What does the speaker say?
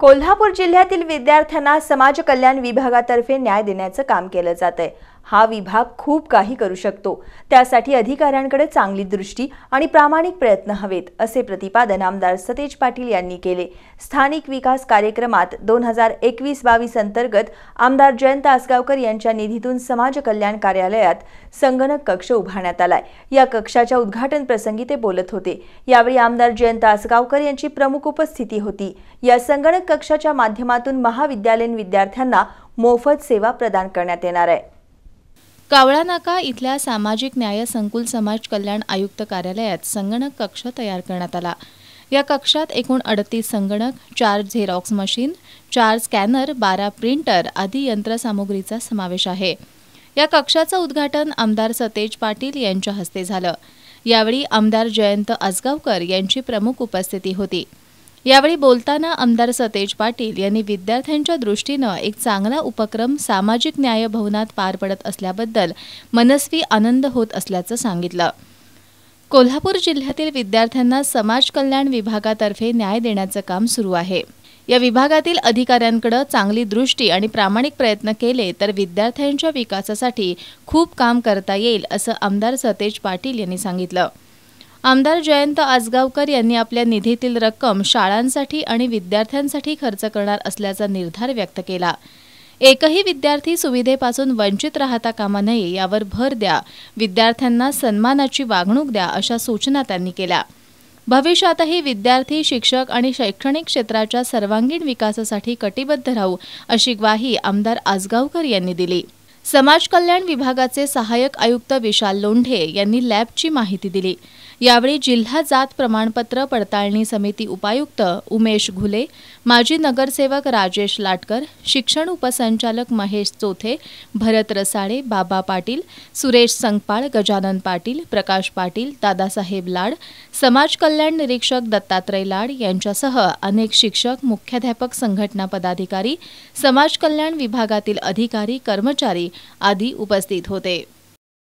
कोल्हापूर जिल्ह्यातील विद्यार्थ्यांना समाज कल्याण विभागातर्फे न्याय देण्याचं काम केलं जात आहे हा विभाग खूप काही करू शकतो त्यासाठी अधिकाऱ्यांकडे चांगली दृष्टी आणि प्रामाणिक प्रयत्न हवेत असे प्रतिपादन आमदार सतेज पाटील यांनी केले स्थानिक विकास कार्यक्रमात दोन हजार एकवीस बावीस अंतर्गत आमदार जयंत आसगावकर यांच्या निधीतून समाज कल्याण कार्यालयात संगणक कक्ष उभारण्यात आलाय या कक्षाच्या उद्घाटन प्रसंगी ते बोलत होते यावेळी आमदार जयंत आसगावकर यांची प्रमुख उपस्थिती होती या संगणक कक्षाच्या माध्यमातून महाविद्यालयीन विद्यार्थ्यांना मोफत सेवा प्रदान करण्यात येणार आहे कावळानाका इथल्या सामाजिक न्याय संकुल समाज कल्याण आयुक्त कार्यालयात संगणक कक्ष तयार करण्यात आला या कक्षात एकूण अडतीस संगणक चार झेरॉक्स मशीन चार स्कॅनर बारा प्रिंटर आदी यंत्रसामुग्रीचा समावेश आहे या कक्षाचं उद्घाटन आमदार सतेज पाटील यांच्या हस्ते झालं यावेळी आमदार जयंत आजगावकर यांची प्रमुख उपस्थिती होती यावेळी बोलताना आमदार सतेज पाटील यांनी विद्यार्थ्यांच्या दृष्टीनं एक चांगला उपक्रम सामाजिक न्याय भवनात पार पडत असल्याबद्दल मनस्वी आनंद होत असल्याचं सांगितलं कोल्हापूर जिल्ह्यातील विद्यार्थ्यांना समाज कल्याण विभागातर्फे न्याय देण्याचं काम सुरू आहे या विभागातील अधिकाऱ्यांकडे चांगली दृष्टी आणि प्रामाणिक प्रयत्न केले तर विद्यार्थ्यांच्या विकासासाठी खूप काम करता येईल असं आमदार सतेज पाटील यांनी सांगितलं आमदार जयंत आजगावकर यांनी आपल्या निधीतील रक्कम शाळांसाठी आणि विद्यार्थ्यांसाठी खर्च करणार असल्याचा निर्धार व्यक्त केला एकही विद्यार्थी सुविधेपासून वंचित राहता कामा नये यावर भर द्या विद्यार्थ्यांना सन्मानाची वागणूक द्या अशा सूचना त्यांनी केल्या भविष्यातही विद्यार्थी शिक्षक आणि शैक्षणिक क्षेत्राच्या सर्वांगीण विकासासाठी कटिबद्ध राहू अशी ग्वाही आमदार आजगावकर यांनी दिली समाज कल्याण विभागाचे सहाय्यक आयुक्त विशाल लोंढे यांनी लॅबची माहिती दिली यावेळी जिल्हा जात प्रमाणपत्र पडताळणी समिती उपायुक्त उमेश घुले माजी नगरसेवक राजेश लाटकर शिक्षण उपसंचालक महेश चोथे भरत रसाळे बाबा पाटील सुरेश संगपाळ गजानन पाटील प्रकाश पाटील दादासाहेब लाड समाज कल्याण निरीक्षक दत्तात्रय लाड यांच्यासह अनेक शिक्षक मुख्याध्यापक संघटना पदाधिकारी समाज कल्याण विभागातील अधिकारी कर्मचारी आधी उपस्थित होते